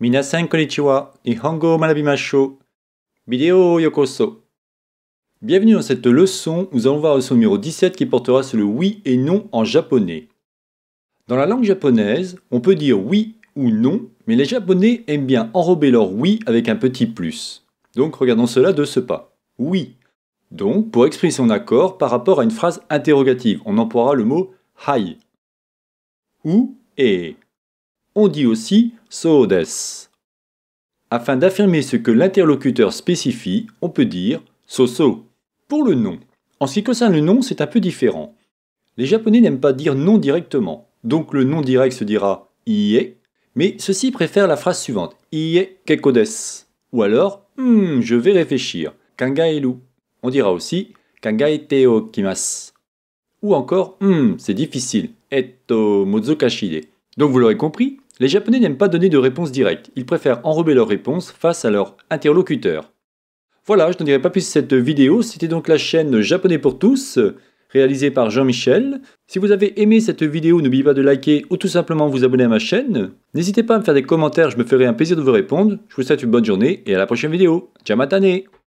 Minasan konnichiwa, Nihongo malabimasho. Video yokoso. Bienvenue dans cette leçon, nous allons voir le leçon numéro 17 qui portera sur le oui et non en japonais. Dans la langue japonaise, on peut dire oui ou non, mais les japonais aiment bien enrober leur oui avec un petit plus. Donc regardons cela de ce pas. Oui. Donc pour exprimer son accord par rapport à une phrase interrogative, on emploiera le mot hai ou et on dit aussi sodes. Afin d'affirmer ce que l'interlocuteur spécifie, on peut dire soso. Pour le nom. En ce qui concerne le nom, c'est un peu différent. Les Japonais n'aiment pas dire non » directement, donc le nom direct se dira ie, mais ceux-ci préfèrent la phrase suivante iie kekodes, ou alors hmm, je vais réfléchir, kangaeru. On dira aussi kangaete okimasu, ou encore hmm, c'est difficile, eto mozukashide. Donc vous l'aurez compris, les Japonais n'aiment pas donner de réponse directe, ils préfèrent enrober leurs réponses face à leur interlocuteur. Voilà, je n'en dirai pas plus cette vidéo, c'était donc la chaîne Japonais pour tous, réalisée par Jean-Michel. Si vous avez aimé cette vidéo, n'oubliez pas de liker ou tout simplement vous abonner à ma chaîne. N'hésitez pas à me faire des commentaires, je me ferai un plaisir de vous répondre. Je vous souhaite une bonne journée et à la prochaine vidéo. Ciao matane